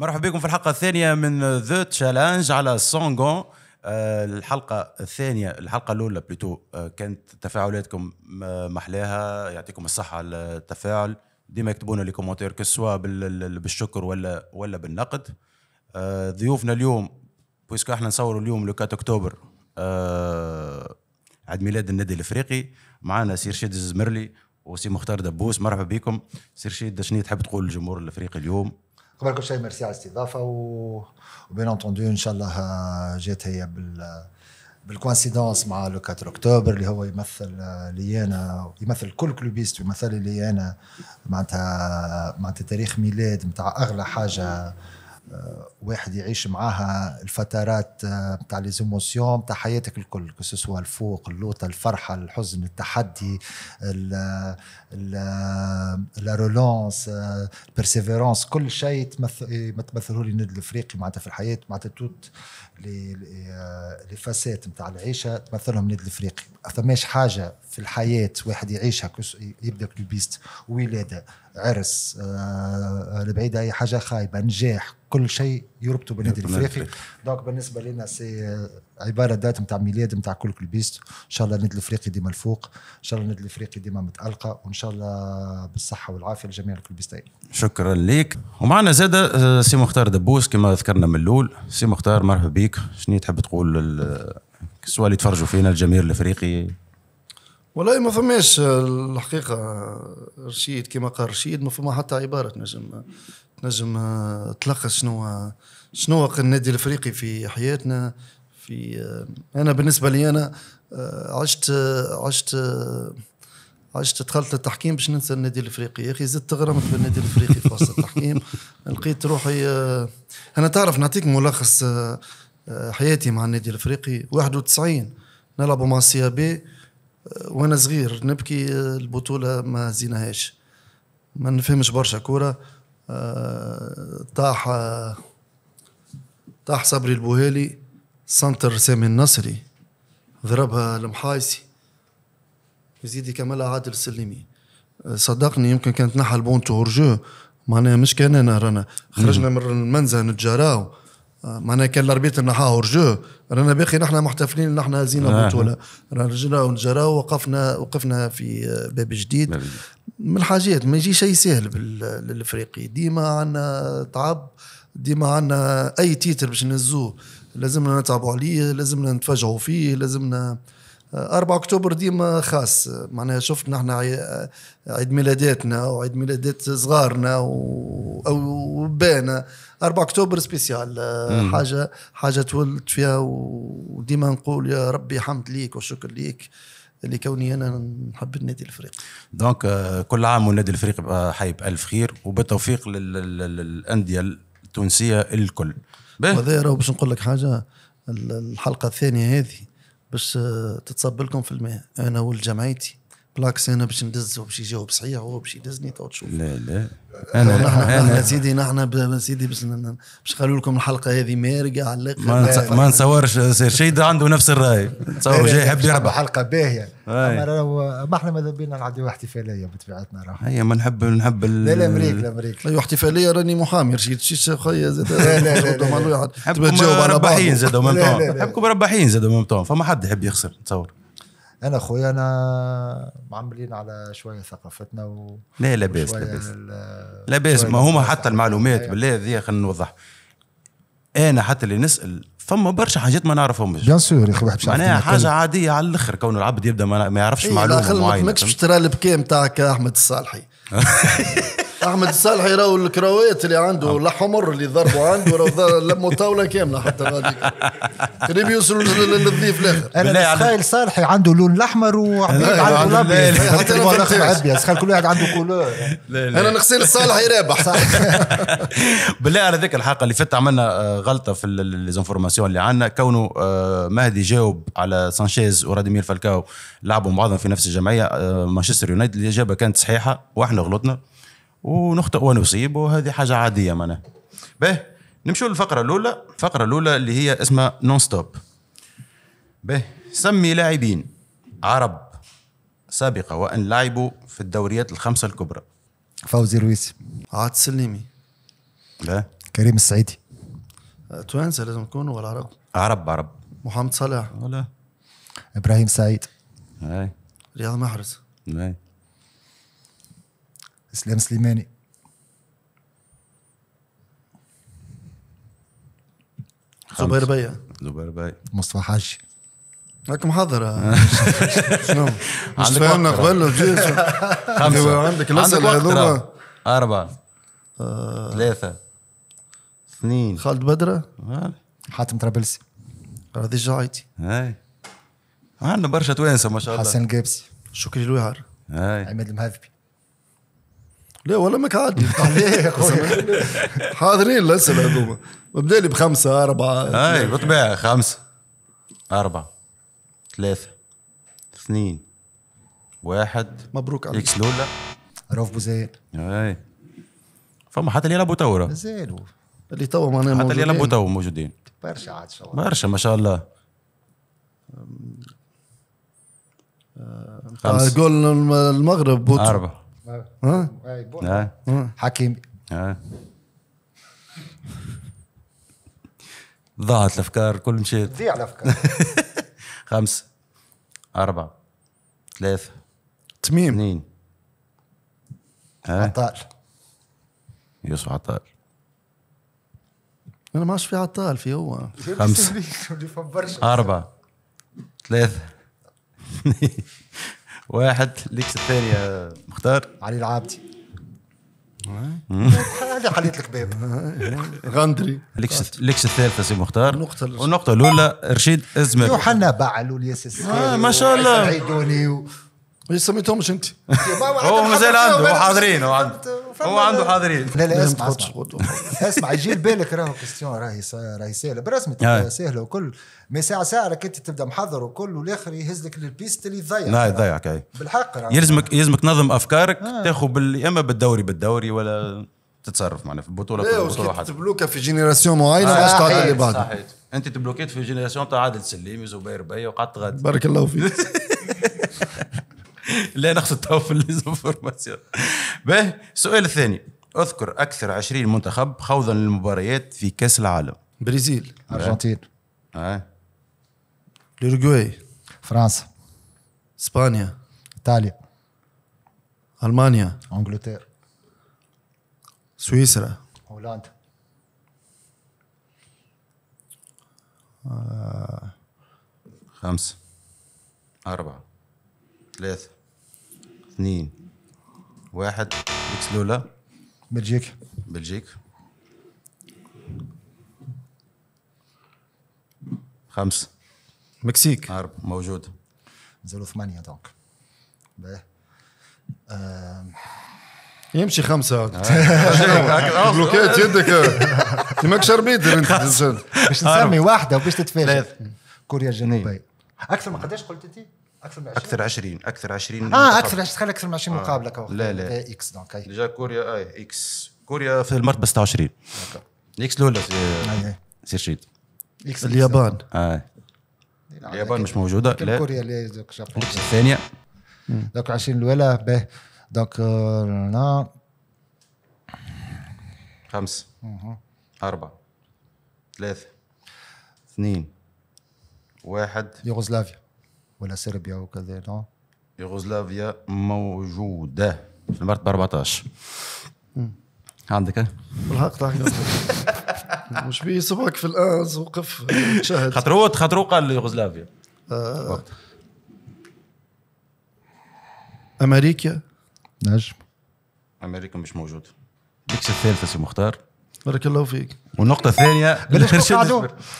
مرحبا بكم في الحلقة الثانية من ذا تشالنج على سونغون آه، الحلقة الثانية الحلقة الأولى بلوتو آه، كانت تفاعلاتكم محلاها يعطيكم الصحة على التفاعل ديما يكتبونا لي كومنتير كسوا بالشكر ولا ولا بالنقد آه، ضيوفنا اليوم بويسكو احنا نصوروا اليوم لو 4 اكتوبر عيد ميلاد النادي الافريقي معنا سير شيد الزمرلي وسي مختار دبوس مرحبا بكم سير شيد شنو تحب تقول للجمهور الافريقي اليوم قبل كل شيء ميرسي على الاستضافه و... وبين اونتوندو ان شاء الله آه، جات هي بال بالكوانسيدونس مع لو 4 اكتوبر اللي هو يمثل آه، لي انا يمثل كل كلوبيست ويمثل لي انا معناتها معناتها تاريخ ميلاد نتاع اغلى حاجه آه، واحد يعيش معاها الفترات آه، بتاع لي زيموسيون بتاع حياتك الكل كسوسوا الفوق اللوطه الفرحه الحزن التحدي لا رولونس بيرسيفيرونس كل شيء يمثله إيه، لي النادي الافريقي معناتها في الحياه معناتها توت آه، لفاسات نتاع العيشه تمثلهم النادي الافريقي فماش حاجه في الحياه واحد يعيشها يبدا كلوبيست ولاده عرس البعيده آه، آه، اي حاجه خايبه نجاح كل شيء يوروب تو الافريقي دونك بالنسبه لنا سي عباره دات نتاع ميلاد نتاع كل كلبيست ان شاء الله النادي الافريقي ديما الفوق ان شاء الله النادي الافريقي ديما متالقه وان شاء الله بالصحه والعافيه لجميع الكلبيستين شكرا لك ومعنا زاد آه، سي مختار دبوس كما ذكرنا من الاول سي مختار مرحبا بك شنو تحب تقول السؤال اللي يتفرجوا فينا الجمهور الافريقي والله ما فماش آه، الحقيقه آه، رشيد كما قال رشيد ما فما حتى عباره نجم تنجم آه، تلخص شنو آه، شنو النادي الافريقي في حياتنا في آه، انا بالنسبه لي انا عشت عشت عشت دخلت التحكيم باش ننسى النادي الافريقي يا اخي زدت غرمت بالنادي الافريقي في وسط التحكيم لقيت روحي انا تعرف نعطيك ملخص حياتي مع النادي الافريقي 91 نلعبوا مع السي بي وانا صغير نبكي البطوله ما زيناهاش ما نفهمش برشا كوره آه، طاح طاح صبري البوهالي سنتر سامي النصري ضربها المحايسي وزيد يكملها عادل السليمي آه، صدقني يمكن كانت نحى البون تور معناها مش كان انا رانا خرجنا من المنزه نتجاراو معناها كان الاربيت نحا رجوه رانا باقي نحن محتفلين نحن هزينا نعم. البطوله رانا رجعنا ونجرا وقفنا وقفنا في باب جديد من الحاجات ما يجي شيء سهل للافريقي ديما عندنا تعب ديما عندنا اي تيتر باش نزوه لازمنا نتعبوا عليه لازمنا نتفاجئوا فيه لازمنا آه 4 اكتوبر ديما خاص معناها شفت نحن عيد ميلاداتنا وعيد ميلادات صغارنا وبانا 4 اكتوبر سبيسيال حاجه حاجه تولد فيها وديما نقول يا ربي حمد ليك وشكر ليك لكوني انا نحب النادي الفريق دونك آه، كل عام والنادي الفريق حي بالف خير وبالتوفيق للانديه التونسيه الكل. هذا باش نقول لك حاجه الحلقه الثانيه هذه باش تتصب لكم في الماء انا ولد جمعيتي بلاكس انا باش ندز هو باش يجاوب صحيح هو باش يدزني تو تشوف لا لا انا انا سيدي نحن سيدي باش باش قالوا لكم الحلقه هذه مارقه على الاخر ما نصورش رشيد عنده نفس الراي تصور إيه، جاي يحب يربح حلقه باهيه اما ما احنا ماذا بينا نعديو احتفاليه بطبيعتنا راه هي ما نحب نحب لا لا امريك لا امريك أيوة، احتفاليه راني محامي رشيد شيش خويا زاد لا لا لا نحبكم مربحين زاد نحبكم مربحين زاد فما حد يحب يخسر تصور انا خويا انا معملين على شويه ثقافتنا و... لا لاباس لاباس لاباس ما هما حتى المعلومات أيوة. بالله هذه خلينا نوضح انا حتى اللي نسال فما برشا حاجات ما نعرفهمش بيان سور يا اخي معناها حاجه عاديه على الاخر كون العبد يبدا ما, يعرفش إيه معلومه معينه ماكش باش ترى البكاء نتاعك احمد الصالحي احمد الصالحي راهو الكراوات اللي عنده نعم. الحمر اللي ضربوا عنده راهو لموا طاوله كامله حتى غادي قريب يوصلوا للضيف الاخر انا يعني. تخيل صالحي عنده اللون الاحمر وعبيد عنده الابيض حتى انا ابيض تخيل كل واحد عنده كولور انا نغسل الصالحي رابح بالله على ذيك الحلقه اللي فاتت عملنا آه، غلطه في ليزانفورماسيون اللي عندنا كونه آه، مهدي جاوب على سانشيز وراديمير فالكاو لعبوا بعضهم في نفس الجمعيه آه، مانشستر يونايتد الاجابه كانت صحيحه واحنا غلطنا ونخطئ ونصيب وهذه حاجه عاديه معناها باهي نمشوا للفقره الاولى الفقره الاولى اللي هي اسمها نون ستوب باهي سمي لاعبين عرب سابقه وان لعبوا في الدوريات الخمسه الكبرى فوزي رويس عاد سليمي لا كريم السعيدي توانسه لازم تكونوا ولا عرب عرب عرب محمد صلاح ولا ابراهيم سعيد هاي رياض محرز هاي اسلام سليماني زبير بيا زبير بيا مصطفى حاج راك محضر شنو عندك وقت قبل خمسة إيه، عندك الأسئلة هذوما أربعة آه. ثلاثة اثنين خالد بدرة حاتم طرابلسي راضي جايتي عندنا برشا توانسة ما شاء الله حسن قابسي شكري الوهر عماد المهذبي لا ولا طيب، ماك عادي حاضرين لسه العزومه لي بخمسه اربعه اي بالطبيعه خمسه اربعه ثلاثه اثنين واحد مبروك عليك اكس لولا روف بوزيل اي فما حتى اللي يلعبوا تو مازالوا اللي توا معناها حتى اللي يلعبوا تو موجودين برشا عاد ان شاء الله برشا ما شاء الله خمسة. آه، جول المغرب بوتو أربعة ها؟ اه. اه. اه. حكيم ضاعت الافكار كل شيء تضيع الافكار خمسة أربعة ثلاثة تميم اثنين عطال يوسف عطال انا ما في عطال في هو خمسة أربعة ثلاثة واحد ليكس الثانية مختار علي العابدي هذه حليت لك باب غندري ليكس ليكس الثالثة سي مختار النقطة والنقطة الأولى رشيد ازمر يوحنا بعل والياس آه، ما شاء الله ما إيه، سميتهمش انت هو مازال عنده حاضرين هو عنده حاضرين لا لا اسمع اسمع, اسمع يجي بالك راهو كيستيون راهي راهي سهله برسمة سهله وكل ما ساعه ساعه راك انت تبدا محضر وكل والاخر يهز لك البيست اللي تضيع لا يضيعك بالحق يلزمك يلزمك تنظم افكارك آه. تاخذ يا اما بالدوري بالدوري ولا تتصرف معنا في البطوله إيه، في البطوله بطوله تبلوكا في جينيراسيون معينه باش آه، تعدل اللي بعدها انت تبلوكيت في جينيراسيون تاع عادل سليمي وزبير بيا وقعدت غادي بارك الله فيك لا نقصد في ليزونفورماسيون باهي السؤال الثاني اذكر اكثر 20 منتخب خوضا للمباريات في كاس العالم برازيل ارجنتين اه الاوروغواي فرنسا اسبانيا ايطاليا المانيا انجلترا سويسرا هولندا آه. خمسة أربعة ثلاثة اثنين واحد اكس لولا بلجيكا بلجيكا خمسة مكسيك هرب موجود زيرو ثمانية دونك باه يمشي خمسة آه. بلوكات يدك انت ماكش شربيت انت باش نسمي واحدة وباش تتفاجئ كوريا الجنوبية أكثر ما قداش قلت أنت؟ اكثر من 20 اكثر 20 اكثر 20 اه اكثر تخيل اكثر من 20 آه. مقابله لا لا اكس دونك ديجا كوريا اي آه، اكس كوريا في المرتبه 26 اكس الاولى سير شيد اكس اليابان اه اليابان مش موجوده لا كوريا الاكس الثانيه دوك 20 الاولى به آه، دوك هنا خمسه اربعه ثلاثه اثنين واحد يوغوسلافيا ولا صربيا وكذا نو يوغوسلافيا موجوده في المرتبه 14 عندك الحق راح مش بيه صباك في الانز وقف شاهد خاطر هو خاطر هو قال يوغوسلافيا آه. امريكا نجم امريكا مش موجود ديكش الثالثه سي مختار بارك الله فيك والنقطه الثانيه بلاش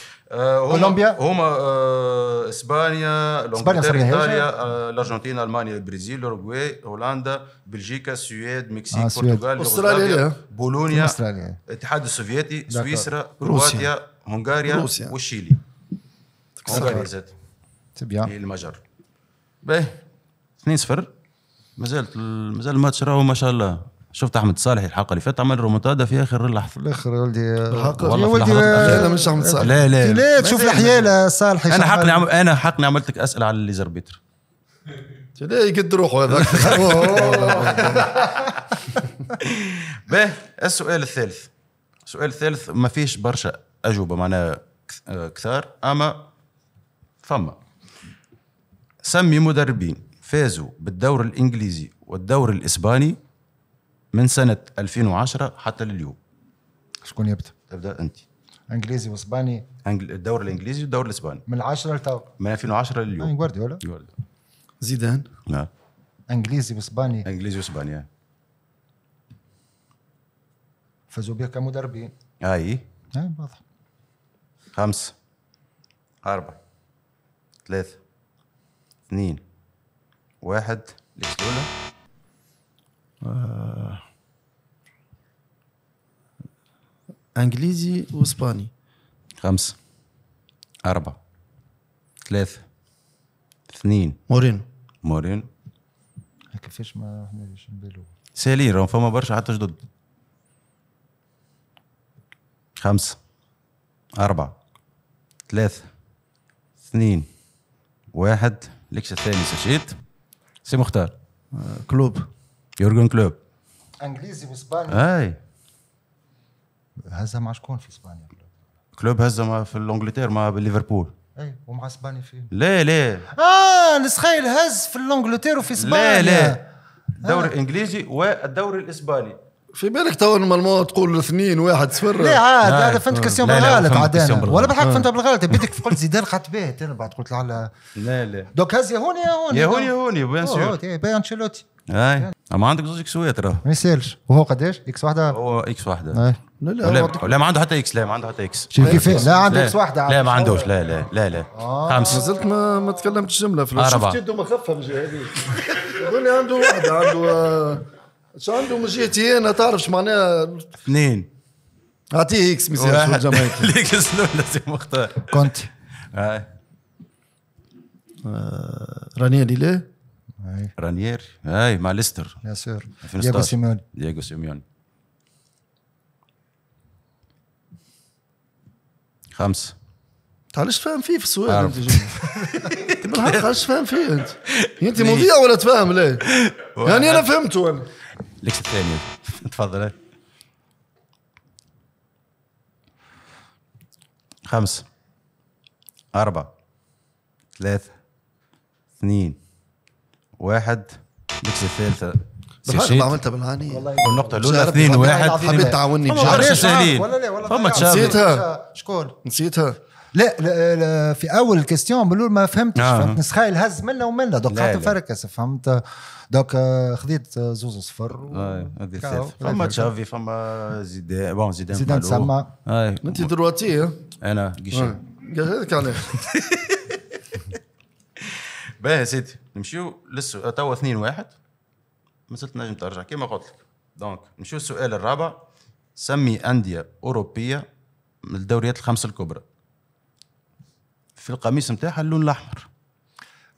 آه، كولومبيا هما آه، اسبانيا اسبانيا ايطاليا آه، الارجنتين المانيا البرازيل اوروغواي هولندا بلجيكا السويد مكسيك البرتغال استراليا بولونيا الاتحاد السوفيتي سويسرا كرواتيا هنغاريا وشيلي هنغاريا زاد طيب، هي المجر باهي 2-0 مازال مازال الماتش راهو ما شاء الله شفت احمد صالح الحلقه اللي فاتت عمل رومونتادا في اخر اللحظه في اخر ولدي يا ولدي لا مش احمد صالح لا لا لا تشوف الحيالة صالح انا حقني عم... انا حقني عملت لك اسئله على الليزر بيتر لا يقد روحه هذاك باهي السؤال الثالث السؤال الثالث ما فيش برشا اجوبه معناها كثار اما فما سمي مدربين فازوا بالدور الانجليزي والدور الاسباني من سنه 2010 حتى لليوم شكون يبدا؟ تبدا انت انجليزي واسباني الدوري الانجليزي والدوري الاسباني من 10 لتو من 2010 لليوم جوارديولا جوارديولا زيدان نعم انجليزي واسباني انجليزي واسباني آه. فازوا به كمدربين اي اي واضح خمسة أربعة ثلاثة اثنين واحد لسلولة آه، انجليزي واسباني خمسة أربعة ثلاثة اثنين مورينو مورينو كيفاش ما حناش نبالو سالين راهم فما برشا حتى جدد خمسة أربعة ثلاثة اثنين واحد لكش الثاني سجيت سي مختار آه كلوب يورجن كلوب انجليزي واسباني اي هزها مع شكون في اسبانيا كلوب هزها في الانجلتير مع ليفربول اي ومع اسبانيا فين ليه ليه اه نسخيل هز في الانجلتير وفي اسبانيا ليه ليه الدوري آه. الانجليزي والدوري الاسباني في بالك تو نورمالمون تقول اثنين واحد صفر لا عاد هذا فهمت كاسيون بالغلط عاد انا ولا بالحق فهمت بالغلط بيتك قلت زيدان قعدت به انا بعد قلت على لا لا دوك هز يا هوني يا هوني يا هوني يا هوني بيان سور بيان شيلوتي ما عندك زوج اكس راه ما يسالش وهو قداش اكس واحده هو اكس واحده لا لا لا ما عنده حتى اكس لا ما عنده حتى اكس شوف كيف لا عنده اكس واحده لا ما عندوش لا لا لا لا آه. خمسه مازلت ما ما تكلمتش جمله في شفت يده مخفه من جهه لي عنده واحده عنده آه، شو عنده من جهتي انا تعرف شو معناها اثنين اعطيه اكس مثال الجماهير الاكس الاولى سي مختار كنت آه. راني ليه رانيير هاي مع ليستر يا سير دياجو سيميون دياجو سيميون خمسه علاش فاهم فيه في السؤال انت بالحق علاش فاهم فيه انت انت مذيع ولا تفاهم ليه؟ يعني انا فهمته انا ليك الثاني تفضل خمسة أربعة ثلاثة اثنين واحد الميكس الثالثة بفرق عملتها بالعانية والنقطة الأولى اثنين واحد حبيت تعاوني مش عارف سهلين فما تشافي نسيتها شكون نسيتها لا, لا, لا في اول الكيستيون بالأول ما فهمتش آه. فهمت نسخايل هز منا ومنا دوك خاطر نفركس فهمت دوك آه، خذيت آه، زوز صفر آه، و... فما تشافي فما زيدان بون زيدان زيدان تسمى انت درواتي انا قيشي هذاك باهي سيدي نمشيو للسؤال توا 2 واحد ما زلت نجم ترجع كما قلت لك دونك نمشيو السؤال الرابع سمي انديه اوروبيه من الدوريات الخمس الكبرى في القميص نتاعها اللون الاحمر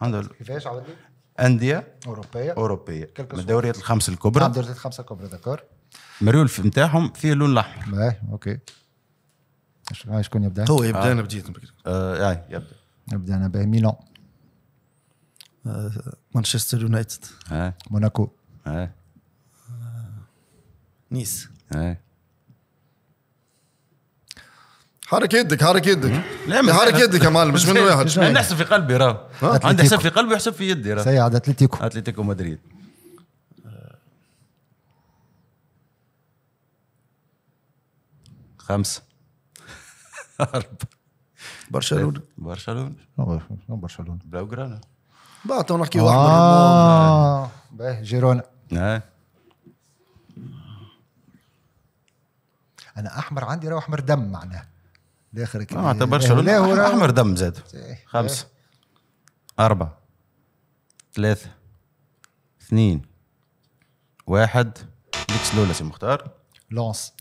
عندها كيفاش عاودي انديه اوروبيه اوروبيه من الدوريات الخمس الكبرى الدوريات الخمسه الكبرى ذكر نعم، مريول نتاعهم فيه اللون الاحمر باهي اوكي شكون يبدا؟ هو يبدا انا بديت آه. آه. يبدا يبدا انا باهي ميلون مانشستر يونايتد اه موناكو اه نيس اه حرك يدك حرك يدك حرك يدك يا معلم مش من واحد انا نحسب في قلبي راه عندي حساب في قلبي وحساب في يدي راه سيعد اتلتيكو اتلتيكو مدريد خمسة أربعة برشلونة برشلونة برشلونة بلاو جرانا بعتوا نحكي واحد اه باهي جيرونا ايه انا احمر عندي راهو احمر دم معناه الاخر كده ما اعتبرش احمر دم زاد إيه، إيه. خمسه اربعه ثلاثه اثنين واحد ليكس لولا سي مختار لونس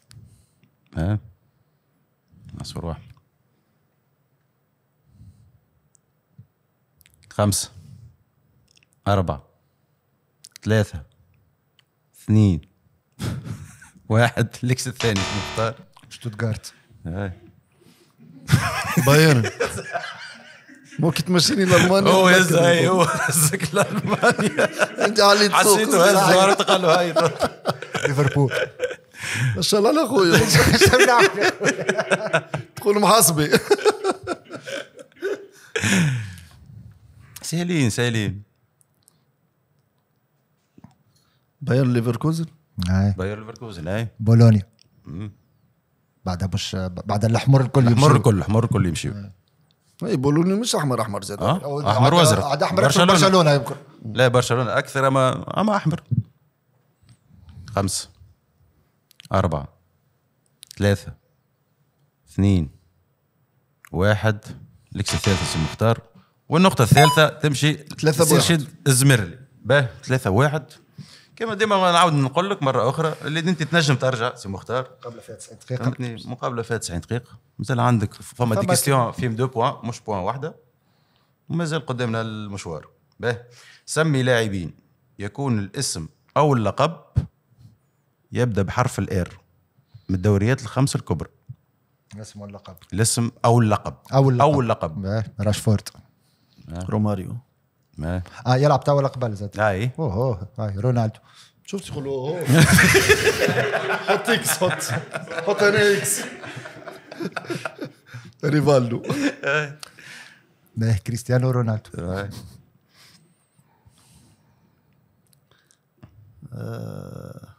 ها اصفر واحد خمسه أربعة ثلاثة اثنين واحد ليكس الثاني مختار شتوتغارت بايرن مو كنت تمشيني لالمانيا هو هز هاي هو هزك لالمانيا انت عليت حسيته هز ورد قال له هاي ليفربول ان شاء الله لاخويا تقول محاسبي سهلين سهلين باير ليفركوزن اي باير ليفركوزن اي بولونيا بعدها مش بعد الاحمر الكل الاحمر الكل الاحمر الكل يمشي اي إيه، بولونيا مش احمر احمر زاد آه؟ احمر وازرق عاد احمر برشلونه, برشلونة يمكن لا برشلونه اكثر اما اما احمر خمسه اربعه ثلاثه اثنين واحد لكس الثالثه سي مختار والنقطه الثالثه تمشي ثلاثه واحد الزمرلي باه ثلاثه واحد كما ديما نعاود نقول لك مره اخرى اللي انت تنجم ترجع سي مختار مقابله فيها 90 دقيقه مقابله فيها 90 دقيقه مازال عندك فما دي كيستيون في دو بوان مش بوان واحده ومازال قدامنا المشوار باهي سمي لاعبين يكون الاسم او اللقب يبدا بحرف الار من الدوريات الخمس الكبرى الاسم واللقب الاسم او اللقب او اللقب او اللقب راشفورد روماريو ما. اه يلعب ولا قبل زاد اي اوه اوه آه رونالدو شفت يقولوا اوه حط اكس حط حط هنا اكس ريفالدو كريستيانو رونالدو آه.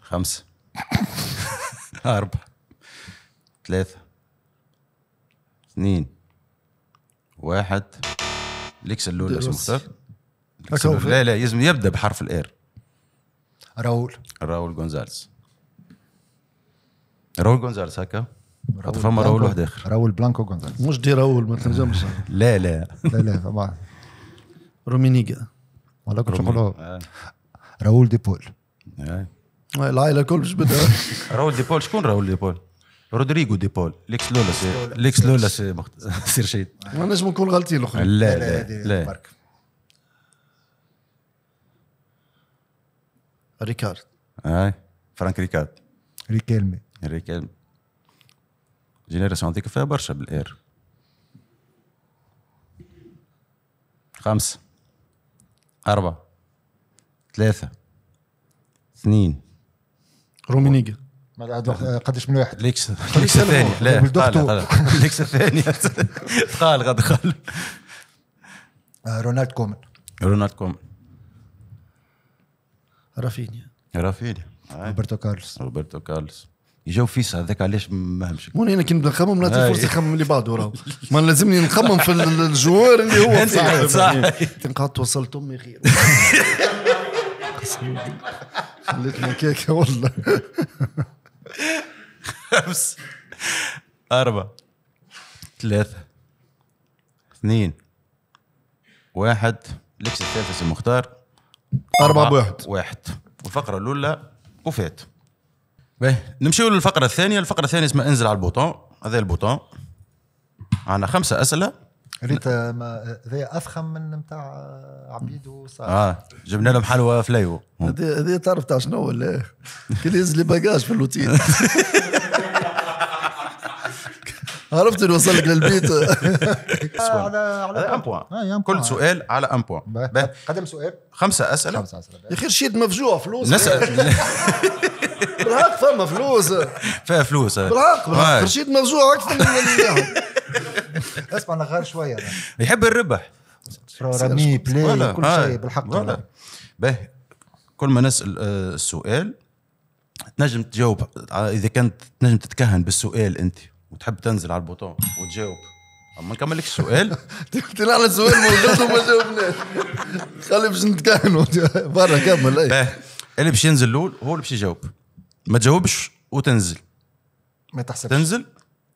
خمسة أربعة ثلاثة اثنين واحد ليكس اللول اسمه لا لا لازم يبدا بحرف الار راول راول جونزاليز راول جونزاليز هكا راول فما راول واحد اخر راول بلانكو جونزاليز مش دي راول ما تنجمش لا لا لا لا فما رومينيغا ولا كنت نقولوا آه. راول دي بول العائله الكل مش بدها راول دي بول شكون راول دي بول؟ رودريجو دي بول ليكس لولا ليكس لولا سي سير شيد ما نجم نكون غلطين الاخرين لا لا لا, لا, لا, لا, لا, لا, لا, لا ريكارد اي فرانك ريكارد ريكيلمي ريكيلمي جينيراسيون هذيك فيها برشا بالاير خمسة أربعة ثلاثة اثنين رومينيجا قداش من واحد ليكس ليكس الثاني لا ليكس الثاني تقال غاد خال رونالد كومن رونالد كومن رافينيا رافينيا آه. روبرتو كارلس روبرتو كارلس يجاو فيس هذاك علاش ما همش وانا انا كنت نخمم نعطي فرصه نخمم اللي بعده راه ما لازمني نخمم في الجوار اللي هو انت صح تنقعد وصلت امي خير خليتنا كيكه والله خمس أربعة ثلاثة اثنين واحد لكس الثالثة المختار أربعة بواحد واحد والفقرة الأولى وفات باهي نمشيو للفقرة الثانية الفقرة الثانية اسمها انزل على البوطون هذا البوطون عندنا خمسة أسئلة ريت ما هذا افخم من نتاع آه، عبيد وصالح اه جبنا لهم حلوى فلايو هذه تعرف تاع شنو ولا كي ينزل لي باجاج في اللوتين عرفت اللي وصل لك للبيت آه، على على ان آه، بوان كل سؤال على ان بوان قدم سؤال خمسه اسئله خمسه اسئله يا اخي رشيد مفجوع فلوس نسال بالحق فما فلوس فيها فلوس آه. بالحق رشيد مفجوع اكثر من اللي اسمع نغار غير شويه يحب الربح رمي بلاي كل شيء بالحق باهي كل ما نسال السؤال تنجم تجاوب اذا كانت تنجم تتكهن بالسؤال انت وتحب تنزل على البوطون وتجاوب ما نكمل لك السؤال قلت لي السؤال موجود وما جاوبناش خلي باش نتكهنوا برا كمل اي اللي باش ينزل الاول هو اللي باش يجاوب ما تجاوبش وتنزل ما تحسبش تنزل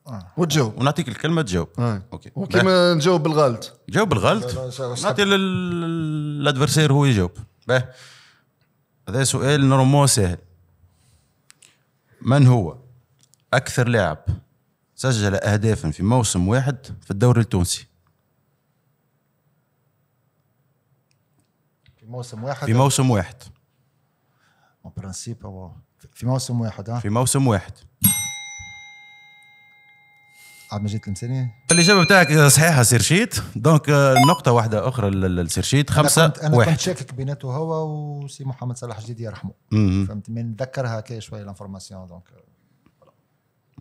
آه. وتجاوب ونعطيك الكلمه تجاوب آه. اوكي وكيما نجاوب بالغلط جاوب بالغلط نعطي للادفرسير هو يجاوب باه هذا سؤال نورمال سهل من هو اكثر لاعب سجل أهدافا في موسم واحد في الدوري التونسي في موسم واحد في موسم واحد اون برانسيب في موسم واحد ها في موسم واحد عاد آه، ما جيت الامثله الاجابه بتاعك صحيحه سيرشيت دونك euh, نقطه واحده اخرى للسيرشيت خمسه أنا كنت أنا واحد كنت شاكك بيناته هو وسي محمد صلاح جديد يرحمه فهمت من نتذكرها كي شويه لانفورماسيون دونك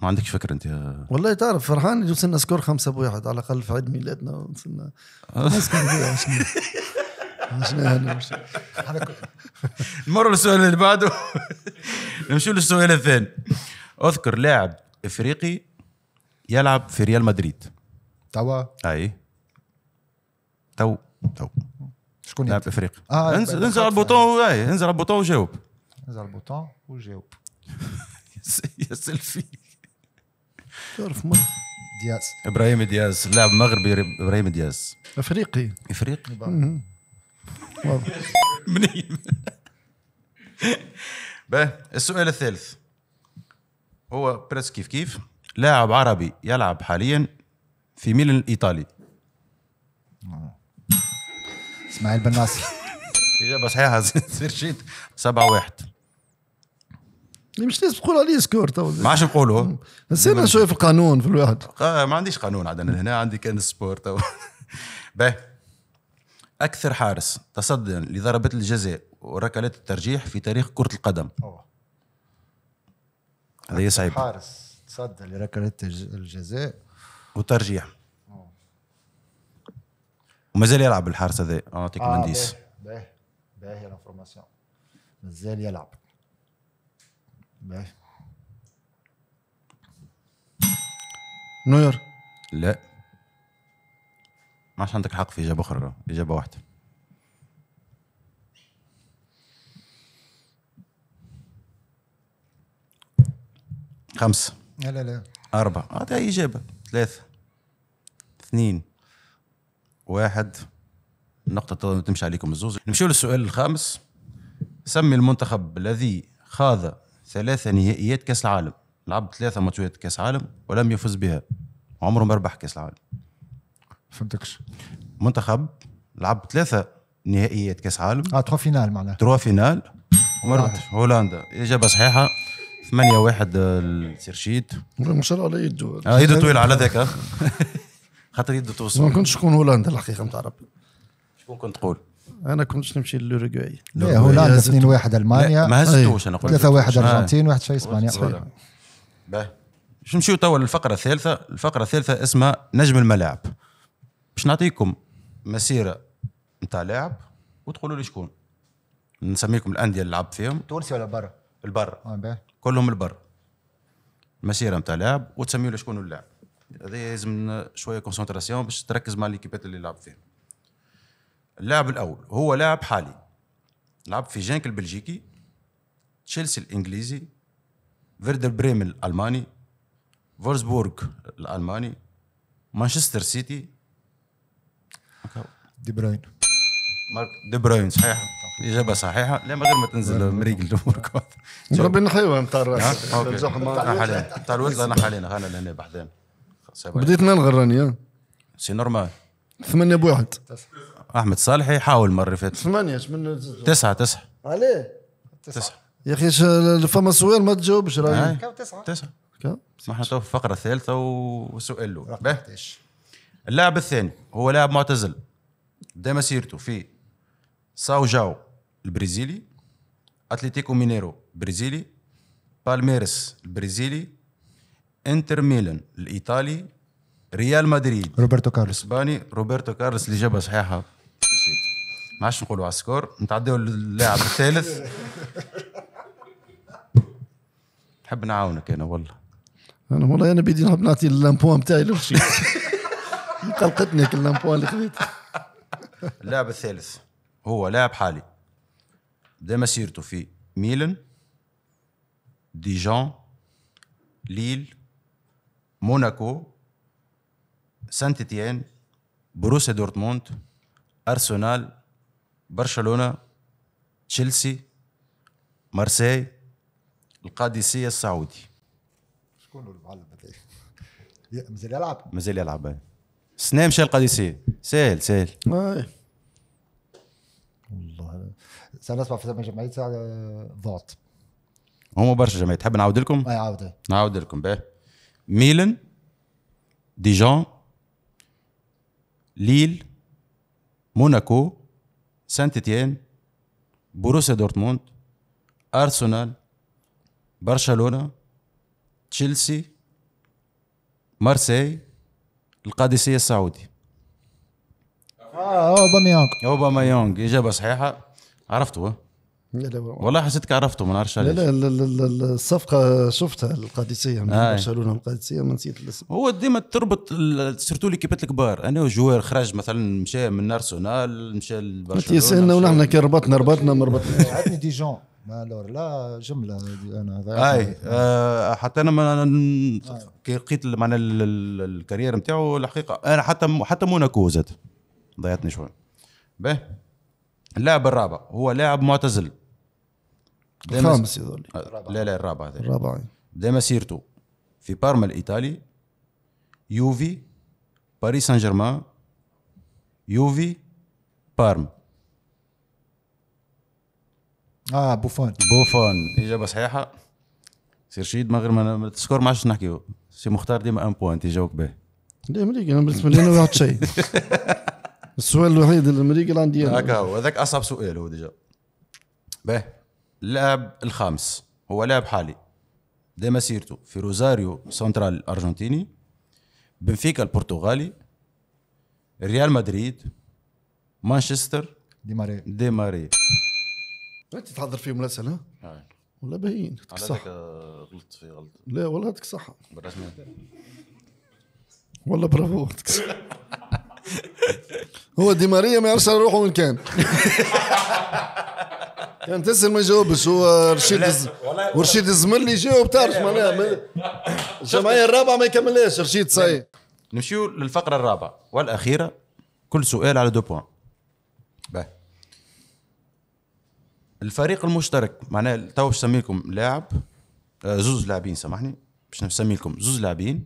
ما عندكش فكره انت يا... والله تعرف فرحان يجوز لنا سكور خمسة بواحد على الاقل في عيد ميلادنا وصلنا نمر للسؤال اللي بعده نمشي للسؤال الثاني اذكر لاعب افريقي يلعب في ريال مدريد توا اي تو تو شكون لاعب افريقي آه انزل انزل على البوطون انزل على البوطون وجاوب انزل على البوطون وجاوب يا سيلفي تعرف مرة دياز ابراهيم دياز لاعب مغربي ابراهيم دياز افريقي افريقي منين باهي السؤال الثالث هو بريس كيف كيف لاعب عربي يلعب حاليا في ميلان الايطالي اسماعيل بن ناصر اجابه صحيحه سيرشيت 7 1 مش لازم تقول عليه سكور تو ما عادش نقولوا نسينا شويه في القانون في الواحد ما عنديش قانون عاد انا هنا عندي كان سبورت تو باهي اكثر حارس تصديا لضربات الجزاء وركلات الترجيح في تاريخ كره القدم هذا صعيب حارس تصدى لركلات الجزاء وترجيح ومازال يلعب الحارس هذا اعطيك آه منديس باهي باهي لانفورماسيون مازال يلعب بقى. نوير لا ما عادش عندك حق في اجابه اخرى اجابه واحده خمسة لا لا لا أربعة آه إجابة ثلاثة اثنين واحد النقطة تمشي عليكم الزوز نمشيو للسؤال الخامس سمي المنتخب الذي خاض ثلاثة نهائيات كاس العالم لعب ثلاثه ماتشات كاس عالم ولم يفز بها عمره ما ربح كاس العالم فهمتكش منتخب لعب ثلاثه نهائيات كاس عالم اه تروا فينال معناها تروا فينال وما ربحش هولندا اجابه صحيحه 8 1 السيرشيت ما شاء الله على يده آه يده طويله على ذاك خاطر يده توصل ما كنتش تكون هولندا الحقيقه نتاع ربي شكون كنت تقول؟ انا كنت نمشي للاوروغواي لا هولندا 2 1 المانيا ما هزتوش انا قلت 3 1 آه. ارجنتين 1 شيء اسبانيا باش طيب. نمشيو توا للفقره الثالثه الفقره الثالثه اسمها نجم الملاعب باش نعطيكم مسيره نتاع لاعب وتقولوا لي شكون نسميكم الانديه اللي لعب فيهم تونسي ولا برا البر آه، كلهم البر مسيره نتاع لاعب وتسميوا لي شكون اللاعب هذا لازم شويه كونسنتراسيون باش تركز مع ليكيبات اللي لعب فيهم اللاعب الاول هو لاعب حالي لعب في جانك البلجيكي تشيلسي الانجليزي فيردر بريمن الالماني فورسبورغ الالماني مانشستر سيتي دي بروين مارك دي بروين صحيح اجابه صحيحه لا من غير ما تنزل مريق الجمهور ربي نحيوها نتاع الراس نتاع الولد انا حاليا انا لهنا بعدين بديت ننغر راني سي نورمال ثمانية بواحد احمد صالحي حاول مره فاتت ثمانية من تسعة تسعة عليه تسعة يا اخي فما سؤال ما تجاوبش راهي كم تسعة تسعة كم احنا تو في الفقرة الثالثة وسؤال له اللاعب الثاني هو لاعب معتزل بدا مسيرته في ساو جاو البرازيلي اتليتيكو مينيرو برازيلي بالميرس البرازيلي انتر ميلان الايطالي ريال مدريد روبرتو كارلوس اسباني روبرتو كارلوس اللي جابها صحيحه ما عادش نقولوا على السكور نتعداو للاعب الثالث نحب نعاونك انا والله انا والله انا بيدي نحب نعطي اللامبوان نتاعي لوشي قلقتني كل اللامبوان اللي خذيته اللاعب الثالث هو لاعب حالي بدا مسيرته في ميلان ديجون ليل موناكو سانت اتيان بروسيا دورتموند ارسنال برشلونه تشيلسي مارسي القادسيه السعودي شكون المعلم مازال يلعب مازال يلعب سنة مشى القادسيه سهل سهل والله سنسمع في جمعيه آه، ضغط هما برشا جمعيات تحب نعاود لكم؟ اي عاود نعاود لكم باهي ميلان ديجون ليل موناكو سانت تيان بوروسيا دورتموند ارسنال برشلونه تشيلسي مارسي القادسيه السعودي اه اوباميانغ اوباميانغ اجابه صحيحه عرفتوا لا لا والله حسيتك عرفته ما نعرفش لا لا, لا, لا, الصفقه شفتها القادسيه من آه. برشلونه القادسيه ما نسيت الاسم هو ديما تربط سيرتو كيبات الكبار انا جوار خرج مثلا مشى من ارسنال مشى لبرشلونه ونحن كي ربطنا ربطنا ما ربطناش عادني دي جون مالور لا جمله انا اي آه،, آه حتى انا ما آه. كي لقيت معنا الكارير نتاعو الحقيقه انا حتى حتى موناكو زاد ضيعتني شويه باهي اللاعب الرابع هو لاعب معتزل الخامس يظل آه، لا لا الرابع هذا الرابع دي مسيرته في بارما الايطالي يوفي باريس سان جيرمان يوفي بارما اه بوفون بوفون اجابه صحيحه سير شيد ما غير ما تسكور ما عادش نحكيو سي مختار ديما ان بوان تجاوب به لا مليك انا بالنسبه لي انا واحد شيء السؤال الوحيد الامريكي اللي عندي هكا هو هذاك اصعب سؤال هو ديجا باهي اللاعب الخامس هو لاعب حالي دي مسيرته في روزاريو سنترال الارجنتيني بنفيكا البرتغالي ريال مدريد مانشستر دي ماري دي ماري انت تحضر فيه الاسئلة ها؟ والله باين على صح غلطت في غلط لا والله يعطيك الصحة والله برافو هو دي ماريا ما يعرفش روحه وين كان كان تسال ما يجاوبش هو رشيد ورشيد الزمرلي جاوب تعرف معناها الجمعيه الرابعه ما يكملهاش رشيد صاي نمشيو للفقره الرابعه والاخيره كل سؤال على دو بوان باهي الفريق المشترك معناها تو باش لكم لاعب آه، زوز لاعبين سامحني باش نسمي لكم زوز لاعبين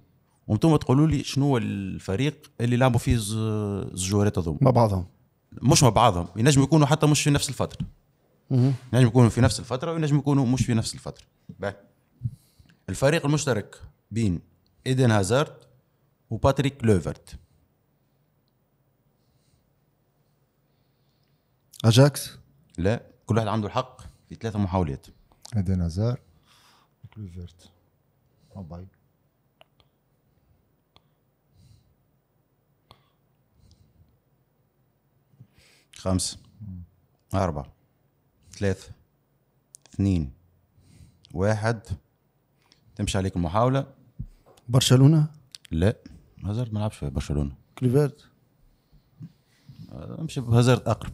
وانتم تقولوا لي شنو هو الفريق اللي لعبوا فيه الجوهرات هذوما مع بعضهم مش مع بعضهم ينجموا يكونوا حتى مش في نفس الفتره نجم يكونوا في نفس الفتره ونجم يكونوا مش في نفس الفتره بقى. الفريق المشترك بين ايدن هازارد وباتريك لوفرت اجاكس لا كل واحد عنده الحق في ثلاثه محاولات ايدن هازارد وكلوفرت باي خمسة أربعة ثلاثة اثنين واحد تمشي عليك المحاولة برشلونة؟ لا هازارد ما لعبش في برشلونة كليفيرت امشي بهازارد أقرب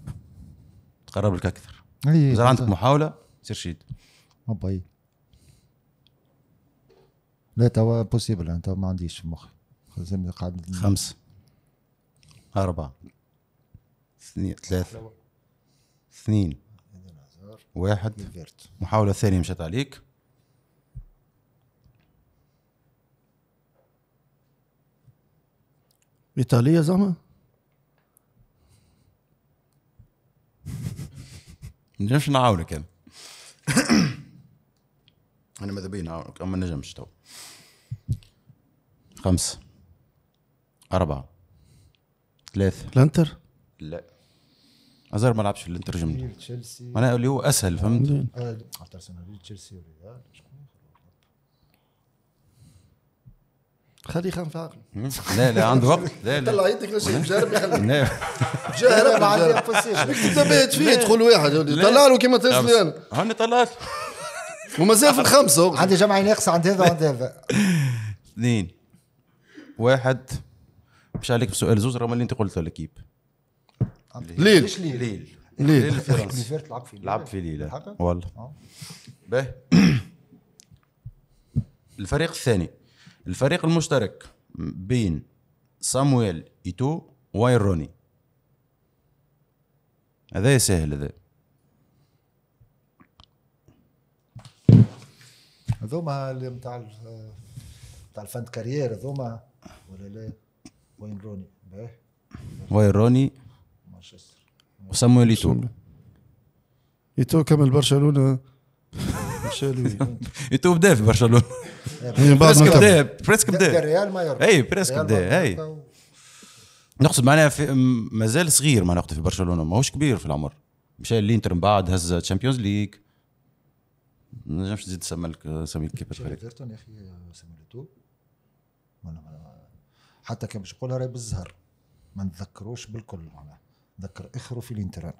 تقرب لك أكثر إذا عندك محاولة سير شيد أوباي لا توا بوسيبل أنا توا ما عنديش في مخي قاعد خمسة أربعة اثنين ثلاثة اثنين واحد محاولة ثانية مشت عليك إيطاليا زعما ما نجمش نعاونك أنا أنا ماذا بيا نعاونك أما نجمش تو خمسة أربعة ثلاثة لانتر؟ لا ازار ما لعبش الانتر جمله تشيلسي معناها اللي هو اسهل فهمت ارسنال تشيلسي والريال خليه خان في عقله لا لا عنده وقت لا لا طلع يدك لا شيء مجرب جاهل ما عندي تبيت فيه تقول واحد طلع له كيما تنزلي انا هاني طلعت ومازال في الخمسه عندي جمعه ناقصه عند هذا وعند هذا اثنين واحد مش عليك بسؤال زوز رغم اللي انت قلته لكيب ليل ليش ليل؟ ليل ليل الفرنسي لعب في ليل لعب في ليل والله به آه. الفريق الثاني الفريق المشترك بين سامويل ايتو واين روني هذا سهل هذا هذوما اللي نتاع نتاع الفاند كارير هذوما ولا لا وين روني باهي وين روني مانشستر وسموا ليتو ايتو كمل برشلونه برشلونه ايتو بدا في برشلونه بريسك بدا بريسك بدا ريال مايوركا اي بريسك بدا اي نقصد معناها مازال صغير معناها في برشلونه ماهوش كبير في العمر مشى للانتر من بعد هز تشامبيونز ليج ما نجمش تزيد تسمى لك سمي لك كيفاش ايفرتون يا اخي سميتو حتى كان باش نقولها راهي بالزهر ما نتذكروش بالكل معناها ذكر اخره في الانتران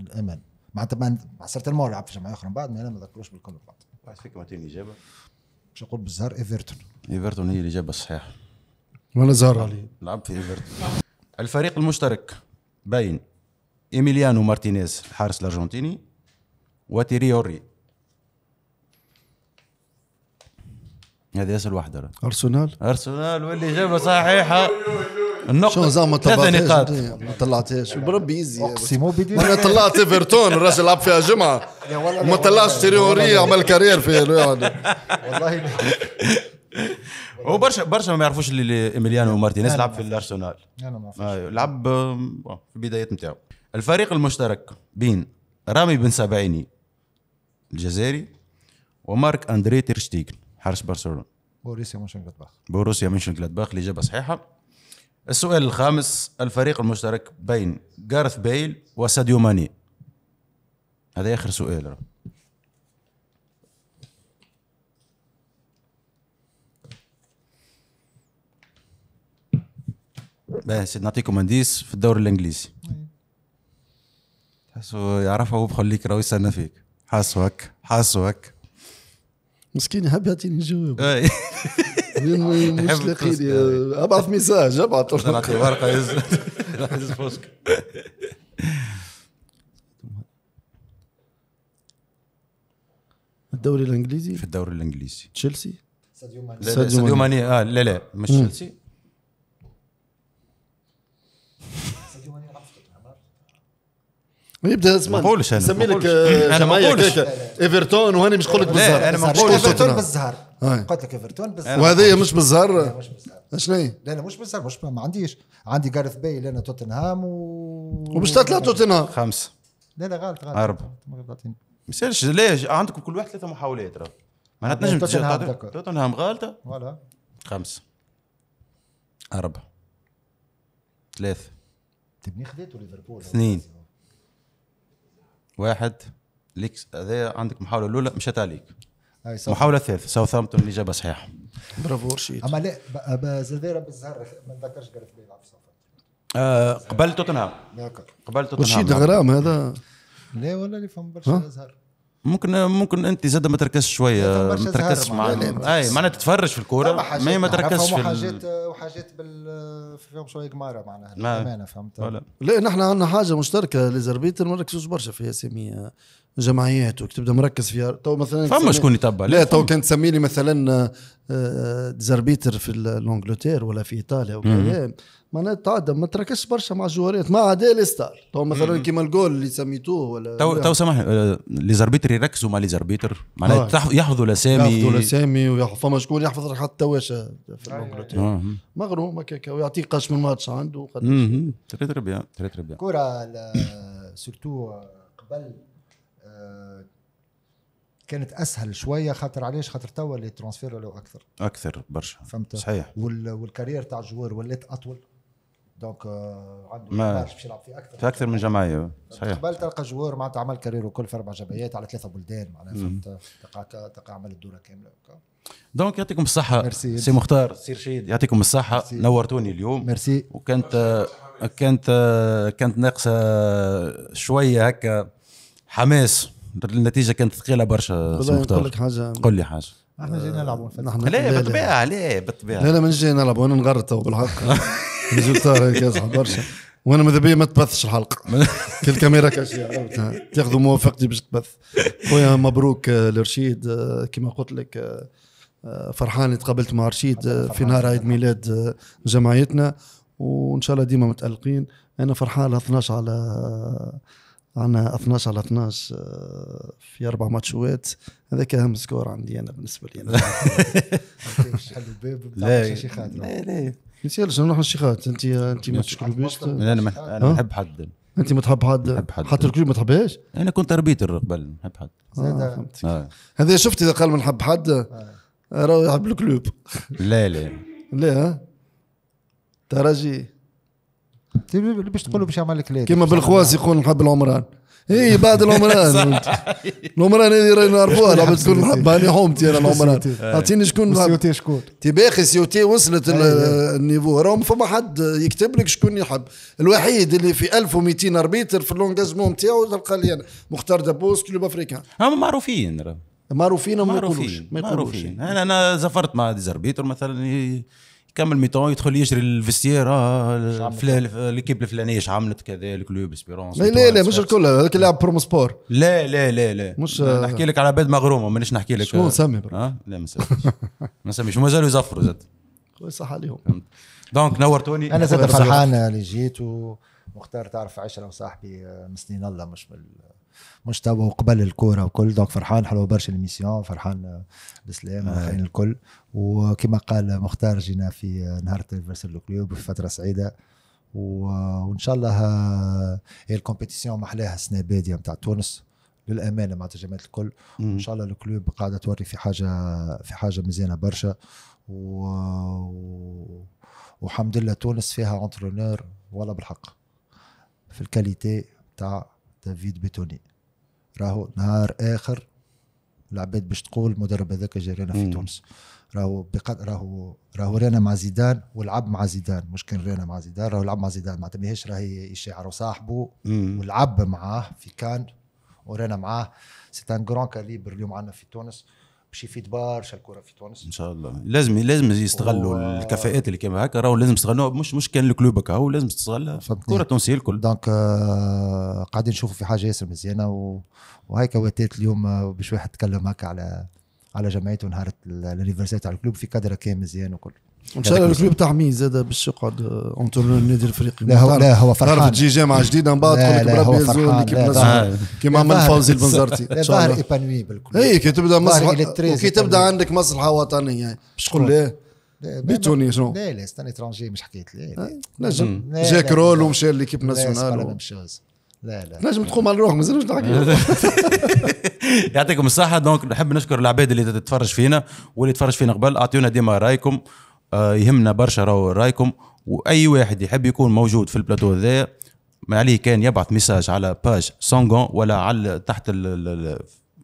الامل مع طبعا مع سرطان ما لعب في جمعيه اخرى من بعد ما انا ما ذكروش بالكل بعد واحد فيكم عطيني اجابه باش نقول بالزهر ايفرتون ايفرتون هي الاجابه الصحيحه وانا زهر علي لعب في ايفرتون الفريق المشترك بين ايميليانو مارتينيز الحارس الارجنتيني وتيري اوري هذه اسهل واحده ارسنال ارسنال والاجابه صحيحه النقطة شو زعما ثلاث نقاط إيه، ما طلعتهاش بربي يزي اقسم بالله انا طلعت ايفرتون الراجل لعب فيها جمعة وما طلعش تيريوري عمل كارير في يعني. والله هو برشا برشا ما يعرفوش اللي ايميليانو مارتينيز لعب في الارسنال انا ما آه، لعب آه، في البدايات نتاعو الفريق المشترك بين رامي بن سبعيني الجزائري ومارك اندري تيرشتيغن حارس برشلونه بوروسيا مونشن جلادباخ بوروسيا مونشن جلادباخ الاجابه صحيحه السؤال الخامس الفريق المشترك بين جارث بيل وساديو ماني هذا اخر سؤال رب. سيد نعطيكم انديس في الدوري الانجليزي تحسوا يعرفها هو بخليك راهو يستنى فيك حاسو حاسوك حاسو مسكين هبط يعطيني مش لاقي لي آه، ابعث ميساج ابعث نعطي ورقه يهز فوسك الدوري الانجليزي في الدوري الانجليزي تشيلسي ساديو ماني ساديو اه لا لا مش تشيلسي يبدا اسمع ما نقولش انا نسمي انا ما قولش آه، ايفرتون وهني مش قلت بالزهر انا ما قلت ايفرتون بالزهر آه. قلت لك ايفرتون بالزهر وهذه مش بالزهر مش بالزهر شنو لا لا مش بالزهر مش ما عنديش عندي جارث باي انا توتنهام و ومش ثلاثه توتنهام خمسه لا لا غلط غلط اربعه ما مش ليش عندكم كل واحد ثلاثه محاولات راه ما تنجم توتنهام غالطه ولا خمسه أربعة ثلاثة تبني خذيته ليفربول اثنين واحد ليك هذا عندك محاوله الاولى مشات عليك محاوله ثالثه اللي جابها صحيحه برافو رشيد اما لا ربي بالزهر ما نذكرش قالت لي يلعب آه قبل توتنهام قبل توتنهام رشيد غرام هذا لا ولا اللي فهم برشا زهر ممكن ممكن انت زاد ما تركزش شويه ما تركزش مع اي معناها تتفرج في الكوره ما ما تركزش في حاجات وحاجات بال فيهم شويه قماره معناها ما انا فهمت لا نحن عندنا حاجه مشتركه لزربيتر ما نركزوش برشا في اسامي جمعيات وتبدا مركز فيها تو مثلا فما شكون يتبع لا تو كان تسمي لي مثلا آه، آه، زربيتر في لونجلتير ولا في ايطاليا وكذا معناها تعدى ما تركزش برشا مع الجوهريات ما عدا ستار تو مثلا كيما الجول اللي سميتوه ولا تو تو سامحني لي آه، زربيتر يركزوا مع لي زربيتر معناها يحفظوا الاسامي يحفظوا الاسامي ويحفظ فما شكون يحفظ حتى تواشا في أيوة، لونجلتير أيوة. مغروم هكاك ويعطيك قش من ماتش عنده تري تري بيان تري تري بيان كره سورتو قبل كانت اسهل شويه خاطر علاش خاطر توا اللي ترانسفير ولاو اكثر اكثر برشا فهمت صحيح وال... والكارير تاع الجوار ولات اطول دونك آه، عنده ما باش يلعب في اكثر في اكثر من جمعيه صحيح قبل تلقى جوار معناتها عمل كارير وكل في اربع جمعيات على ثلاثه بلدان معناها فهمت تلقى تلقى عمل الدوره كامله دونك يعطيكم الصحة ميرسي سي مختار سي رشيد يعطيكم الصحة مرسي. نورتوني اليوم ميرسي وكانت آه، كانت آه، كانت ناقصة شوية هكا حماس النتيجه كانت ثقيله برشا سي نقول لك حاجه قول لي حاجه احنا جايين نلعبوا لا بالطبيعه لا بالطبيعه لا لا مش جاي نلعبوا انا نغرد تو بالحق ريزولتا هيك برشا وانا ماذا بيا ما تبثش الحلقه كل كاميرا كاشيه تاخذوا موافقتي باش تبث خويا مبروك آه، لرشيد آه، كما قلت لك آه، فرحان تقابلت مع رشيد في نهار عيد ميلاد جمعيتنا وان شاء الله ديما متالقين انا فرحان 12 على عندنا 12 على 12 آه، في اربع ماتشات هذاك اهم سكور عندي انا بالنسبه لي انا حل الباب لا لا لا نسالش نروح للشيخات انت انت ما تشكل بيش انا انا نحب حد انت ما تحب حد حتى الكل ما تحبهاش انا كنت اربيتر قبل نحب حد آه، آه. هذا شفت اذا قال ما نحب حد راهو يحب الكلوب لا لا لا ترجي باش تقول باش يعمل لك كيما بالخواص يقول نحب العمران اي بعد العمران العمران هذه راهي نعرفوها لعبة تكون نحبها هاني حومتي انا العمران اعطيني شكون سيوتي شكون تي باخي سيوتي وصلت أيوة. النيفو راهم فما حد يكتب لك شكون يحب الوحيد اللي في 1200 اربيتر في اللونجازمون نتاعو تلقى لي انا مختار دابوس كلوب افريكان هما معروفين معروفين ما يقولوش ما يقولوش انا انا زفرت مع ديزربيتر مثلا كمل ميتون يدخل يجري الفستير اه ليكيب الفلانيه اش عملت كذا الكلوب اسبيرونس لا لا لا مش الكل هذاك لاعب بروم سبور لا لا لا لا مش نحكي لك على بيد مغرومه مانيش نحكي لك شكون نسمي برا آه؟ لا ما نسميش ما نسميش ومازالوا يزفروا زاد صح عليهم دونك نورتوني انا زاد فرحان اللي جيت ومختار تعرف عشرة وصاحبي آه، من سنين الله مش من مش توا وقبل الكوره وكل دونك فرحان حلو برشا الميسيون فرحان بسلام آه. فرحان الكل وكما قال مختار جينا في نهار تيفرسال الكلوب في فتره سعيده وان شاء الله هي الكومبيتيسيون محلاها السنه الباديه نتاع تونس للامانه مع جماعه الكل وان شاء الله الكلوب قاعده توري في حاجه في حاجه مزيانه برشا و... والحمد لله تونس فيها انترونور ولا بالحق في الكاليتي تاع دافيد بيتوني راهو نهار اخر العباد باش تقول المدرب هذاك رانا في تونس راهو بقدر راهو راهو رينا مع زيدان ولعب مع زيدان مش كان رينا مع زيدان راهو لعب مع زيدان ما ماهيش راهي اشاعه صاحبه ولعب معاه في كان ورينا معاه سي ان كرون كاليبر اليوم عندنا في تونس باش يفيد برشا الكره في تونس ان شاء الله لازم لازم يستغلوا الكفاءات اللي كما هكا راهو لازم يستغلوها مش مش كان الكلوب هكا هو لازم تستغلها الكره التونسيه الكل دونك آه euh, قاعدين نشوفوا في حاجه ياسر مزيانه و... وهيك وتيت اليوم آه، باش واحد تكلم هكا على على جمعيته نهار الانيفرسير تاع الكلوب في كادر كان مزيان وكل الله الكلوب تاع مين زاد باش آه، يقعد اونترونور النادي الافريقي لا هو لا هو فرحان تعرف تجي جامعه جديده من بعد تقول لك بربي يزور كيما كيما عمل فوزي البنزرتي ظاهر ايبانوي بالكل اي كي تبدا مصلحه وكي تبدا عندك مصلحه وطنيه باش تقول ليه بيتوني شنو لا لا سيت ان اترونجي مش حكيت لي آه، نجم جاك رول ومشى ليكيب ناسيونال لا لا نجم تقوم على روحك مازالوش نحكي يعطيكم الصحه دونك نحب نشكر العباد اللي تتفرج فينا واللي تفرج فينا قبل اعطيونا ديما رايكم آه، يهمنا برشا رايكم واي واحد يحب يكون موجود في البلاتو هذايا ما عليه كان يبعث ميساج على باج سونغون ولا على تحت الـ الـ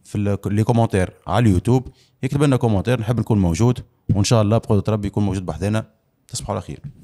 في لي كومونتير على اليوتيوب يكتب لنا كومونتير نحب نكون موجود وان شاء الله بقدره ربي يكون موجود بحذانا تصبحوا على خير